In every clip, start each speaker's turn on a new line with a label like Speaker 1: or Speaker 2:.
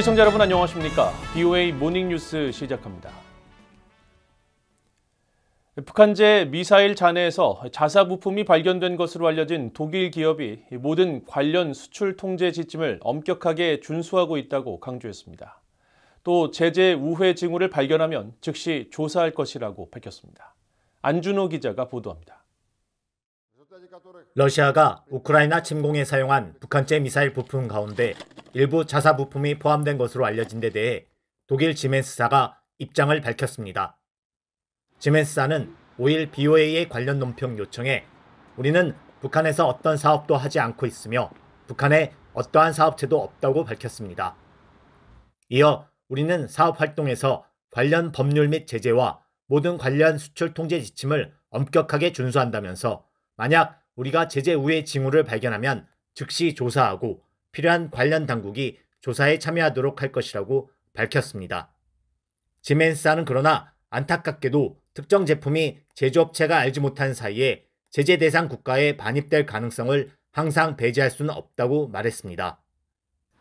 Speaker 1: 시청자 여러분 안녕하십니까? BOA 모닝뉴스 시작합니다. 북한제 미사일 잔해에서 자사 부품이 발견된 것으로 알려진 독일 기업이 모든 관련 수출 통제 지침을 엄격하게 준수하고 있다고 강조했습니다. 또 제재 우회 징후를 발견하면 즉시 조사할 것이라고 밝혔습니다. 안준호 기자가
Speaker 2: 보도합니다. 러시아가 우크라이나 침공에 사용한 북한제 미사일 부품 가운데 일부 자사 부품이 포함된 것으로 알려진 데 대해 독일 지멘스사가 입장을 밝혔습니다. 지멘스사는 5일 BOA의 관련 논평 요청에 우리는 북한에서 어떤 사업도 하지 않고 있으며 북한에 어떠한 사업체도 없다고 밝혔습니다. 이어 우리는 사업 활동에서 관련 법률 및 제재와 모든 관련 수출 통제 지침을 엄격하게 준수한다면서 만약 우리가 제재 우회 징후를 발견하면 즉시 조사하고 필요한 관련 당국이 조사에 참여하도록 할 것이라고 밝혔습니다. 지멘사는 스 그러나 안타깝게도 특정 제품이 제조업체가 알지 못한 사이에 제재 대상 국가에 반입될 가능성을 항상 배제할 수는 없다고 말했습니다.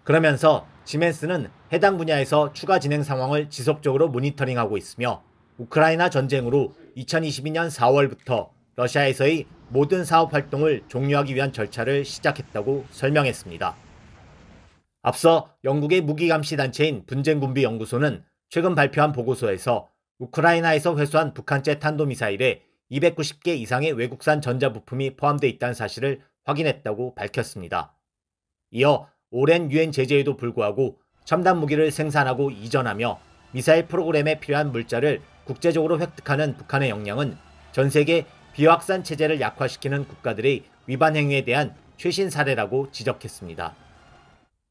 Speaker 2: 그러면서 지멘스는 해당 분야에서 추가 진행 상황을 지속적으로 모니터링하고 있으며 우크라이나 전쟁으로 2022년 4월부터 러시아에서의 모든 사업 활동을 종료하기 위한 절차를 시작했다고 설명했습니다. 앞서 영국의 무기감시단체인 분쟁군비연구소는 최근 발표한 보고서에서 우크라이나에서 회수한 북한제 탄도미사일에 290개 이상의 외국산 전자부품이 포함되어 있다는 사실을 확인했다고 밝혔습니다. 이어 오랜 유엔 제재에도 불구하고 첨단 무기를 생산하고 이전하며 미사일 프로그램에 필요한 물자를 국제적으로 획득하는 북한의 역량은 전 세계 비확산 체제를 약화시키는 국가들의 위반 행위에 대한 최신 사례라고 지적했습니다.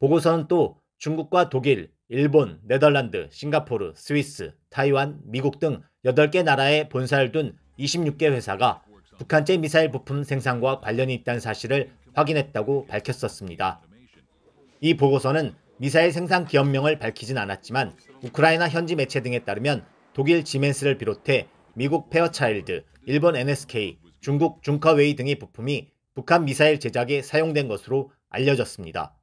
Speaker 2: 보고서는 또 중국과 독일, 일본, 네덜란드, 싱가포르, 스위스, 타이완, 미국 등 8개 나라에 본사를 둔 26개 회사가 북한제 미사일 부품 생산과 관련이 있다는 사실을 확인했다고 밝혔었습니다. 이 보고서는 미사일 생산 기업명을 밝히진 않았지만 우크라이나 현지 매체 등에 따르면 독일 지멘스를 비롯해 미국 페어차일드, 일본 NSK, 중국 중카웨이 등의 부품이 북한 미사일 제작에 사용된 것으로 알려졌습니다.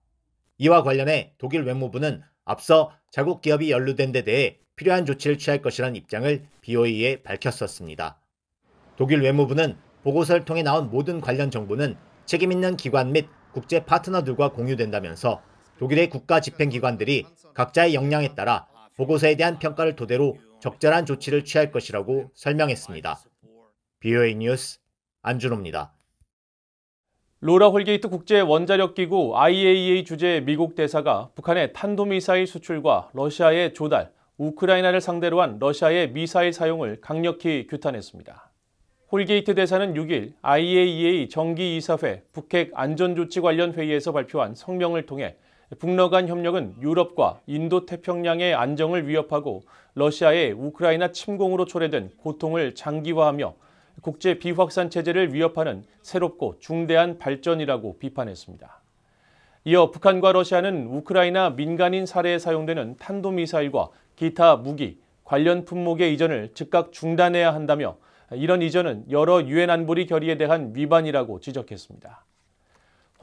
Speaker 2: 이와 관련해 독일 외무부는 앞서 자국 기업이 연루된 데 대해 필요한 조치를 취할 것이란 입장을 BOE에 밝혔었습니다. 독일 외무부는 보고서를 통해 나온 모든 관련 정보는 책임 있는 기관 및 국제 파트너들과 공유된다면서 독일의 국가 집행기관들이 각자의 역량에 따라 보고서에 대한 평가를 토대로 적절한 조치를 취할 것이라고 설명했습니다. BOA 뉴스 안준호입니다.
Speaker 1: 로라 홀게이트 국제 원자력 기구 IAEA 주재 미국 대사가 북한의 탄도미사일 수출과 러시아의 조달, 우크라이나를 상대로 한 러시아의 미사일 사용을 강력히 규탄했습니다. 홀게이트 대사는 6일 IAEA 정기이사회 북핵 안전조치 관련 회의에서 발표한 성명을 통해 북러 간 협력은 유럽과 인도태평양의 안정을 위협하고 러시아의 우크라이나 침공으로 초래된 고통을 장기화하며 국제 비확산 체제를 위협하는 새롭고 중대한 발전이라고 비판했습니다. 이어 북한과 러시아는 우크라이나 민간인 사례에 사용되는 탄도미사일과 기타 무기, 관련 품목의 이전을 즉각 중단해야 한다며 이런 이전은 여러 유엔 안보리 결의에 대한 위반이라고 지적했습니다.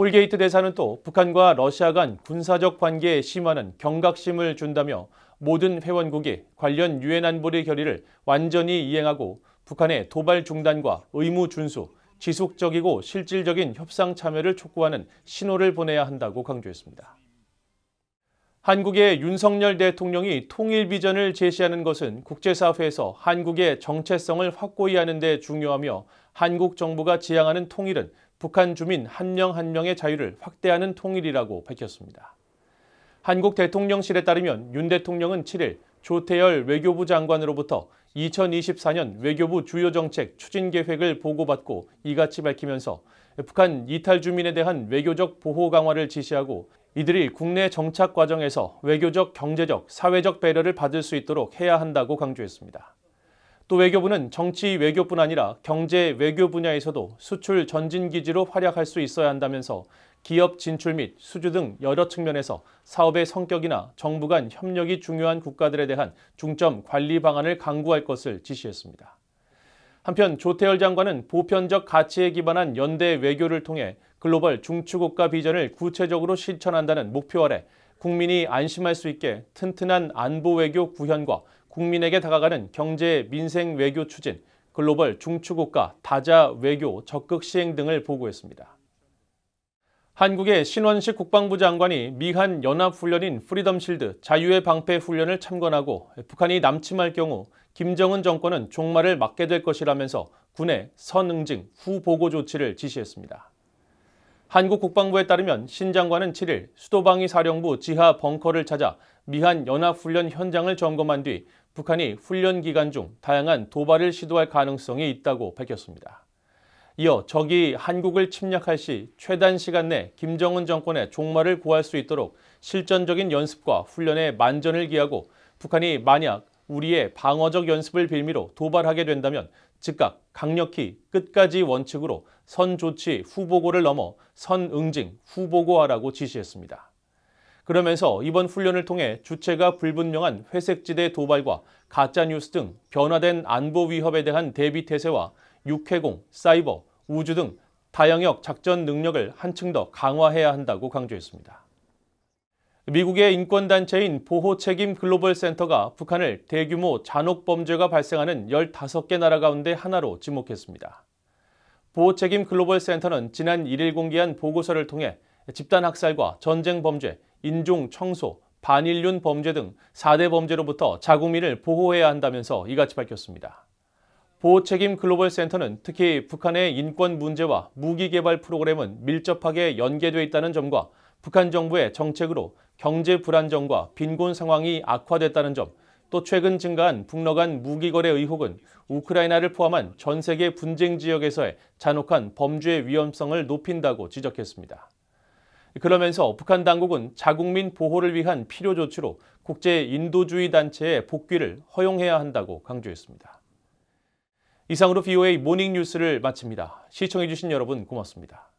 Speaker 1: 홀게이트 대사는 또 북한과 러시아 간 군사적 관계에 심화는 경각심을 준다며 모든 회원국이 관련 유엔 안보리 결의를 완전히 이행하고 북한의 도발 중단과 의무 준수, 지속적이고 실질적인 협상 참여를 촉구하는 신호를 보내야 한다고 강조했습니다. 한국의 윤석열 대통령이 통일 비전을 제시하는 것은 국제사회에서 한국의 정체성을 확고히 하는 데 중요하며 한국 정부가 지향하는 통일은 북한 주민 한 명한 한 명의 자유를 확대하는 통일이라고 밝혔습니다. 한국 대통령실에 따르면 윤 대통령은 7일 조태열 외교부 장관으로부터 2024년 외교부 주요 정책 추진 계획을 보고받고 이같이 밝히면서 북한 이탈 주민에 대한 외교적 보호 강화를 지시하고 이들이 국내 정착 과정에서 외교적, 경제적, 사회적 배려를 받을 수 있도록 해야 한다고 강조했습니다. 또 외교부는 정치 외교뿐 아니라 경제 외교 분야에서도 수출 전진 기지로 활약할 수 있어야 한다면서 기업 진출 및 수주 등 여러 측면에서 사업의 성격이나 정부 간 협력이 중요한 국가들에 대한 중점 관리 방안을 강구할 것을 지시했습니다. 한편 조태열 장관은 보편적 가치에 기반한 연대 외교를 통해 글로벌 중추국가 비전을 구체적으로 실천한다는 목표 아래 국민이 안심할 수 있게 튼튼한 안보 외교 구현과 국민에게 다가가는 경제 민생 외교 추진, 글로벌 중추국가 다자 외교 적극 시행 등을 보고했습니다. 한국의 신원식 국방부 장관이 미한 연합훈련인 프리덤실드 자유의 방패 훈련을 참관하고 북한이 남침할 경우 김정은 정권은 종말을 맞게 될 것이라면서 군의 선응징, 후보고 조치를 지시했습니다. 한국 국방부에 따르면 신 장관은 7일 수도방위 사령부 지하 벙커를 찾아 미한 연합훈련 현장을 점검한 뒤 북한이 훈련 기간 중 다양한 도발을 시도할 가능성이 있다고 밝혔습니다. 이어 적이 한국을 침략할 시 최단 시간 내 김정은 정권의 종말을 고할 수 있도록 실전적인 연습과 훈련에 만전을 기하고 북한이 만약 우리의 방어적 연습을 빌미로 도발하게 된다면 즉각 강력히 끝까지 원칙으로 선조치 후보고를 넘어 선응징 후보고하라고 지시했습니다. 그러면서 이번 훈련을 통해 주체가 불분명한 회색지대 도발과 가짜뉴스 등 변화된 안보 위협에 대한 대비 태세와 육해공, 사이버, 우주 등 다양역 작전 능력을 한층 더 강화해야 한다고 강조했습니다. 미국의 인권단체인 보호책임 글로벌 센터가 북한을 대규모 잔혹 범죄가 발생하는 15개 나라 가운데 하나로 지목했습니다. 보호책임 글로벌 센터는 지난 1일 공개한 보고서를 통해 집단 학살과 전쟁 범죄, 인종 청소, 반인륜 범죄 등 4대 범죄로부터 자국민을 보호해야 한다면서 이같이 밝혔습니다. 보호책임 글로벌 센터는 특히 북한의 인권 문제와 무기 개발 프로그램은 밀접하게 연계돼 있다는 점과 북한 정부의 정책으로 경제 불안정과 빈곤 상황이 악화됐다는 점, 또 최근 증가한 북러 간 무기 거래 의혹은 우크라이나를 포함한 전 세계 분쟁 지역에서의 잔혹한 범죄의 위험성을 높인다고 지적했습니다. 그러면서 북한 당국은 자국민 보호를 위한 필요 조치로 국제 인도주의 단체의 복귀를 허용해야 한다고 강조했습니다. 이상으로 v o a 모닝 뉴스를 마칩니다. 시청해주신 여러분 고맙습니다.